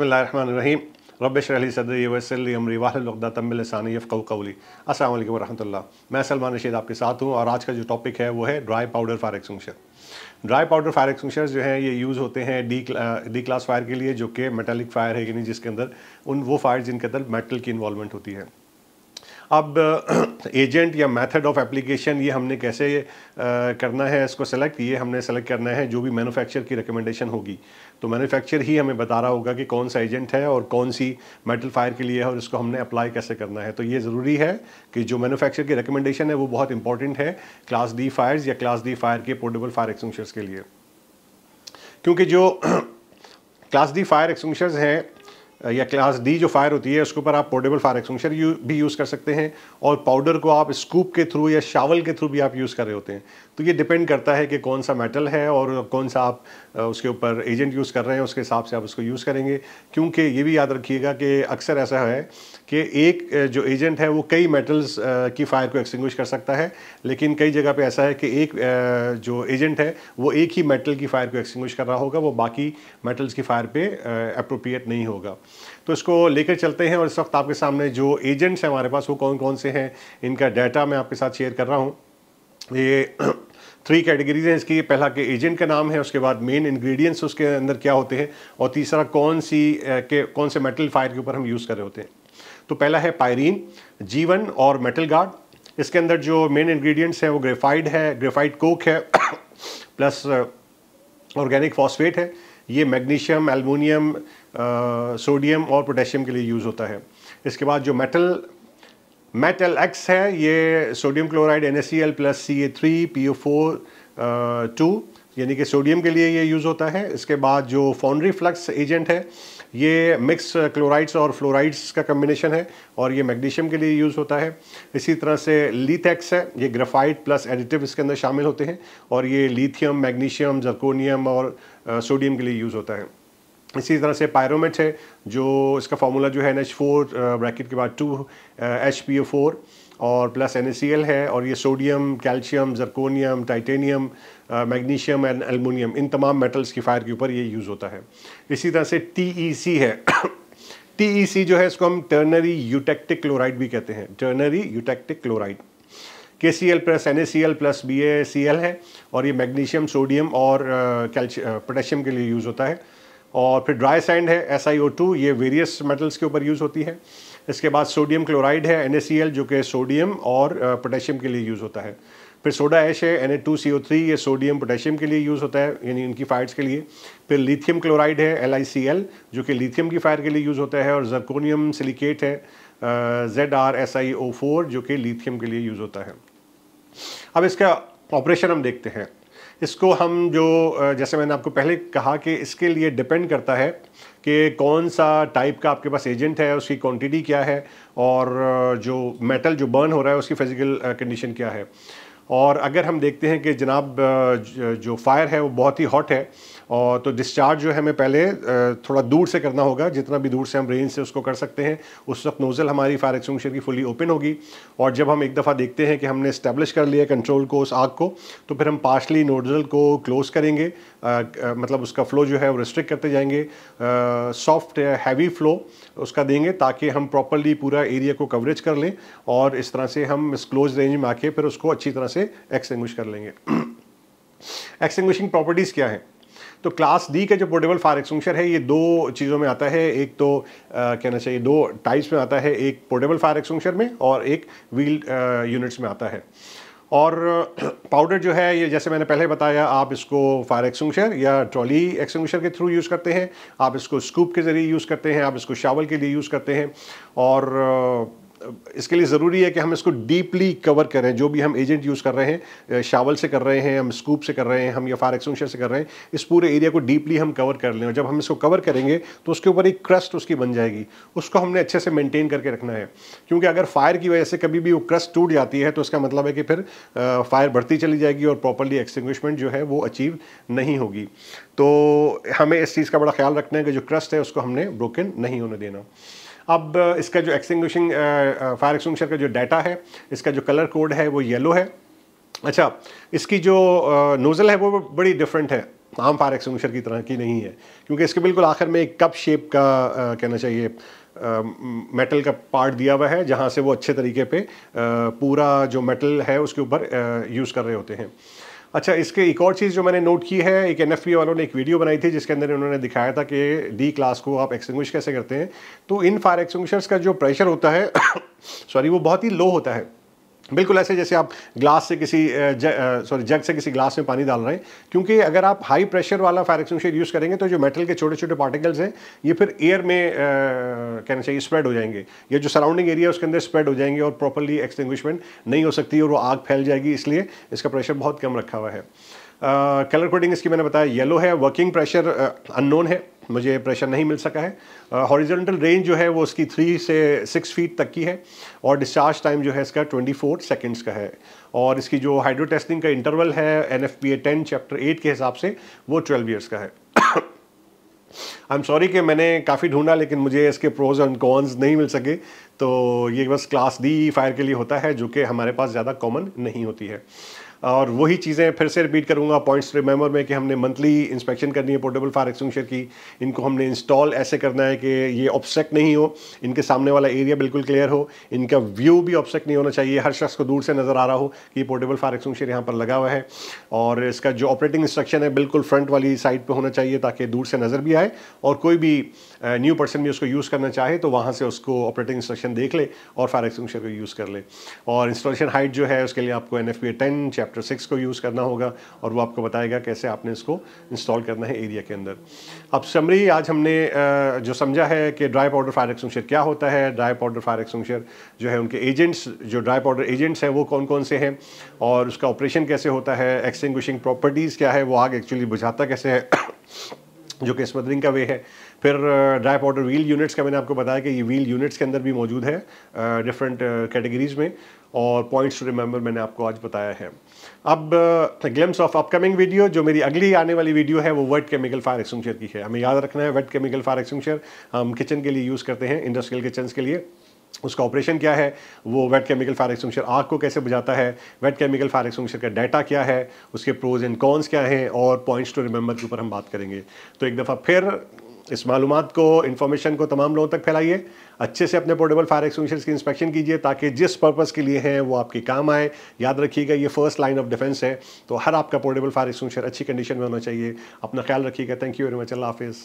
बसमीम रबली सदरी वसली अमरी वाहदातमिलसानीफ़लकौली असल वरहमल्ला मैं सलमान रशीद आपके साथ हूँ और आज का जो टॉपिक है वो है dry powder fire extension dry powder fire extension जो हैं ये यूज़ होते हैं डी डी क्लास फायर के लिए जो कि मेटालिक फायर है कि नहीं जिसके अंदर उन वो फायर जिनके अंदर मेटल की इन्वॉलमेंट होती है अब एजेंट या मेथड ऑफ एप्लीकेशन ये हमने कैसे करना है इसको सेलेक्ट ये हमने सेलेक्ट करना है जो भी मैन्युफैक्चर की रिकमेंडेशन होगी तो मैन्युफैक्चर ही हमें बता रहा होगा कि कौन सा एजेंट है और कौन सी मेटल फायर के लिए है और इसको हमने अप्लाई कैसे करना है तो ये ज़रूरी है कि जो मैनुफैक्चर की रिकमेंडेशन है वो बहुत इंपॉर्टेंट है क्लास डी फायर्स या क्लास डी फायर के पोर्टेबल फायर एक्सटिंग्विशर्स के लिए क्योंकि जो क्लास डी फायर एक्सटिंग्विशर्स हैं या क्लास डी जो फायर होती है उसके ऊपर आप पोर्टेबल फायर एक्सटिंग्विशर यू, भी यूज़ कर सकते हैं और पाउडर को आप स्कूप के थ्रू या शावल के थ्रू भी आप यूज़ कर रहे होते हैं तो ये डिपेंड करता है कि कौन सा मेटल है और कौन सा आप उसके ऊपर एजेंट यूज़ कर रहे हैं उसके हिसाब से आप उसको यूज़ करेंगे क्योंकि ये भी याद रखिएगा कि अक्सर ऐसा है कि एक जो एजेंट है वो कई मेटल्स की फायर को एक्सटिंग्विश कर सकता है लेकिन कई जगह पे ऐसा है कि एक जो एजेंट है वो एक ही मेटल की फायर को एक्सटिंग्विश कर रहा होगा वो बाकी मेटल्स की फायर पे अप्रोप्रिएट नहीं होगा तो इसको लेकर चलते हैं और इस वक्त आपके सामने जो एजेंट्स हैं हमारे पास वो कौन कौन से हैं इनका डाटा मैं आपके साथ शेयर कर रहा हूँ ये थ्री कैटेगरीज हैं इसकी पहला के एजेंट का नाम है उसके बाद मेन इंग्रेडिएंट्स उसके अंदर क्या होते हैं और तीसरा कौन सी के कौन से मेटल फायर के ऊपर हम यूज़ कर रहे होते हैं तो पहला है पायरीन जीवन और मेटल गार्ड इसके अंदर जो मेन इंग्रेडिएंट्स हैं वो ग्रेफाइड है ग्रेफाइड कोक है प्लस ऑर्गेनिक फॉस्फेट है ये मैग्नीशियम एलमोनियम सोडियम और पोटेशियम के लिए यूज़ होता है इसके बाद जो मेटल मेटल एक्स है ये sodium chloride N plus C A three P O four two यानी कि सोडियम के लिए ये यूज़ होता है इसके बाद जो फाउंड्री फ्लक्स एजेंट है ये मिक्स क्लोराइड्स और फ्लोराइड्स का कम्बिनेशन है और ये मैग्नीशियम के लिए यूज़ होता है इसी तरह से लीथेक्स है ये ग्रेफाइट प्लस एडिटिव इसके अंदर शामिल होते हैं और ये लीथियम मैग्नीशियम जर्कोनियम और सोडियम के लिए यूज़ होता है इसी तरह से पायरोमेट है जो इसका फार्मूला जो है एन एच फोर ब्रैकेट के बाद two H P O four और प्लस एन है और ये sodium calcium zirconium titanium magnesium and aluminium इन तमाम मेटल्स की फायर के ऊपर ये यूज़ होता है इसी तरह से टी e है टी e जो है इसको हम टर्नरी यूटेक्टिक क्लोराइड भी कहते हैं ternary eutectic chloride K C L plus N C L plus B A C L है और ये मैग्नीशियम सोडियम और कैल्शियम uh, पोटेशियम uh, के लिए यूज़ होता है और फिर ड्राई सैंड है एस ये वेरियस मेटल्स के ऊपर यूज़ होती है इसके बाद सोडियम क्लोराइड है एन जो कि सोडियम और पोटेशियम के लिए यूज़ होता है फिर सोडा ऐश है N A two C O three ये सोडियम पोटेशियम के लिए यूज़ होता है यानी इनकी फायर्स के लिए फिर लिथियम क्लोराइड है एल आई सी एल जो कि लिथियम की फायर के लिए यूज़ होता है और जर्कोनियम सिलिकेट है Z R S I O four जो कि लिथियम के लिए यूज़ होता है अब इसका ऑपरेशन हम देखते हैं इसको हम जो जैसे मैंने आपको पहले कहा कि इसके लिए डिपेंड करता है कि कौन सा टाइप का आपके पास एजेंट है उसकी क्वांटिटी क्या है और जो मेटल जो बर्न हो रहा है उसकी फिज़िकल कंडीशन क्या है और अगर हम देखते हैं कि जनाब जो फायर है वो बहुत ही हॉट है और तो डिस्चार्ज जो है हमें पहले थोड़ा दूर से करना होगा जितना भी दूर से हम रेंज से उसको कर सकते हैं उस वक्त नोज़ल हमारी फायर एक्सटिंग्विशर की फुली ओपन होगी और जब हम एक दफ़ा देखते हैं कि हमने इस्टेब्लिश कर लिया कंट्रोल को उस आग को तो फिर हम पार्शली नोजल को क्लोज़ करेंगे आ, मतलब उसका फ़्लो जो है वो रिस्ट्रिक्ट करते जाएंगे सॉफ्ट हैवी फ्लो उसका देंगे ताकि हम प्रॉपरली पूरा एरिया को कवरेज कर लें और इस तरह से हम इस क्लोज रेंज में आके फिर उसको अच्छी तरह से एक्सटिंग्विश कर लेंगे एक्सटिंग्विशिंग प्रॉपर्टीज़ क्या है तो क्लास डी का जो पोर्टेबल फायर एक्सटिंग्शर है ये दो चीज़ों में आता है एक तो आ, कहना चाहिए दो टाइप्स में आता है एक पोर्टेबल फायर एक्सटिंग्शर में और एक व्हील यूनिट्स में आता है और पाउडर जो है ये जैसे मैंने पहले बताया आप इसको फायर एक्सटिंग्शर या ट्रॉली एक्सटिंग्शर के थ्रू यूज़ करते हैं आप इसको स्कूप के ज़रिए यूज़ करते हैं आप इसको शावल के लिए यूज़ करते हैं और इसके लिए ज़रूरी है कि हम इसको डीपली कवर करें जो भी हम एजेंट यूज़ कर रहे हैं शावल से कर रहे हैं हम स्कूप से कर रहे हैं हम या फार एक्सटेंशन से कर रहे हैं इस पूरे एरिया को डीपली हम कवर कर लें और जब हम इसको कवर करेंगे तो उसके ऊपर एक क्रस्ट उसकी बन जाएगी उसको हमने अच्छे से मेनटेन करके रखना है क्योंकि अगर फायर की वजह से कभी भी वो क्रस्ट टूट जाती है तो इसका मतलब है कि फिर फायर बढ़ती चली जाएगी और प्रॉपरली एक्सटिंग्विशमेंट जो है वो अचीव नहीं होगी तो हमें इस चीज़ का बड़ा ख्याल रखना है कि जो क्रस्ट है उसको हमने ब्रोकन नहीं होने देना अब इसका जो एक्सटिंग फायर एक्सटिंग्विशर का जो डाटा है इसका जो कलर कोड है वो येलो है अच्छा इसकी जो नोज़ल है वो बड़ी डिफरेंट है आम फायर एक्सटिंग्विशर की तरह की नहीं है क्योंकि इसके बिल्कुल आखिर में एक कप शेप का आ, कहना चाहिए मेटल का पार्ट दिया हुआ है जहाँ से वो अच्छे तरीके पे पूरा जो मेटल है उसके ऊपर यूज़ कर रहे होते हैं अच्छा इसके एक और चीज़ जो मैंने नोट की है एक एन वालों ने एक वीडियो बनाई थी जिसके अंदर उन्होंने दिखाया था कि डी क्लास को आप एक्सटिंग्विश कैसे करते हैं तो इन फायर एक्सटिंग्विशर्स का जो प्रेशर होता है सॉरी वो बहुत ही लो होता है बिल्कुल ऐसे जैसे आप ग्लास से किसी सॉरी जग से किसी ग्लास में पानी डाल रहे हैं क्योंकि अगर आप हाई प्रेशर वाला फायर एक्सटिंग्विशर यूज़ करेंगे तो जो मेटल के छोटे छोटे पार्टिकल्स हैं ये फिर एयर में कहना चाहिए स्प्रेड हो जाएंगे या जो सराउंडिंग एरिया उसके अंदर स्प्रेड हो जाएंगे और प्रॉपरली एक्सटिंग्विशमेंट नहीं हो सकती और वो आग फैल जाएगी इसलिए इसका प्रेशर बहुत कम रखा हुआ है कलर कोडिंग इसकी मैंने बताया येलो है वर्किंग प्रेशर अननोन है मुझे प्रेशर नहीं मिल सका है हॉरिजॉन्टल रेंज जो है वो उसकी थ्री से सिक्स फीट तक की है और डिस्चार्ज टाइम जो है इसका ट्वेंटी फोर सेकेंड्स का है और इसकी जो हाइड्रो टेस्टिंग का इंटरवल है N F P A ten chapter eight के हिसाब से वो ट्वेल्व ईयर्स का है आई एम सॉरी कि मैंने काफ़ी ढूंढा लेकिन मुझे इसके प्रोज एंड कॉन्स नहीं मिल सके तो ये बस क्लास डी फायर के लिए होता है जो कि हमारे पास ज़्यादा कॉमन नहीं होती है और वही चीज़ें फिर से रिपीट करूँगा पॉइंट्स रिमेंबर में कि हमने मंथली इंस्पेक्शन करनी है पोर्टेबल फायर एक्सटिंग्विशर की इनको हमने इंस्टॉल ऐसे करना है कि ये ऑब्सेक्ट नहीं हो इनके सामने वाला एरिया बिल्कुल क्लियर हो इनका व्यू भी ऑब्सेक्ट नहीं होना चाहिए हर शख्स को दूर से नज़र आ रहा हो कि पोर्टेबल फायर एक्सटिंग्विशर यहाँ पर लगा हुआ है और इसका जो ऑपरेटिंग इंस्ट्रक्शन है बिल्कुल फ्रंट वाली साइड पर होना चाहिए ताकि दूर से नज़र भी आए और कोई भी न्यू पर्सन भी उसको यूज़ करना चाहे तो वहाँ से उसको ऑपरेटिंग इंस्ट्रक्शन देख ले और फायर एक्सटिंग्विशर को यूज़ कर ले और इंस्टॉलेशन हाइट जो है उसके लिए आपको N F P ten chapter six को यूज़ करना होगा और वो आपको बताएगा कैसे आपने इसको इंस्टॉल करना है एरिया के अंदर अब समरी आज हमने जो समझा है कि ड्राई पाउडर फायर एक्सटिंगशर क्या होता है ड्राई पाउडर फायर एक्सटिंगशर जो है उनके एजेंट्स जो ड्राई पाउडर एजेंट्स हैं वो कौन कौन से हैं और उसका ऑपरेशन कैसे होता है एक्सटिंग्विशिंग प्रॉपर्टीज़ क्या है वो आग एक्चुअली बुझाता कैसे है जो कि स्मदरिंग का वे है फिर ड्राई पाउडर व्हील यूनिट्स का मैंने आपको बताया कि ये व्हील यूनिट्स के अंदर भी मौजूद है डिफरेंट कैटेगरीज में और पॉइंट्स टू रिमेंबर मैंने आपको आज बताया है अब ग्लिम्स ऑफ अपकमिंग वीडियो जो मेरी अगली आने वाली वीडियो है वो वेट केमिकल फायर एक्सटिंग्विशर की है हमें याद रखना है वेट केमिकल फायर एक्सटिंग्विशर हम किचन के लिए यूज़ करते हैं इंडस्ट्रियल किचन्स के लिए उसका ऑपरेशन क्या है वो वेट केमिकल फायर एक्सटिंग्विशर आग को कैसे बुझाता है वेट केमिकल फायर एक्सटिंग्विशर का डाटा क्या है उसके प्रोज एंड कॉन्स क्या हैं और पॉइंट्स टू रिमेंबर के ऊपर हम बात करेंगे तो एक दफ़ा फिर इस मालूम को इन्फॉर्मेशन को तमाम लोगों तक फैलाइए अच्छे से अपने पोर्टेबल फायर एक्सटिंग्विशर की इंस्पेक्शन कीजिए ताकि जिस पर्पज़ के लिए हैं वो आपके काम आए याद रखिएगा ये फर्स्ट लाइन ऑफ डिफेंस है तो हर आपका पोर्टेबल फायर एक्सटिंग्विशर अच्छी कंडीशन में होना चाहिए अपना ख्याल रखिएगा थैंक यू वेरी मच अल्लाह हाफिज़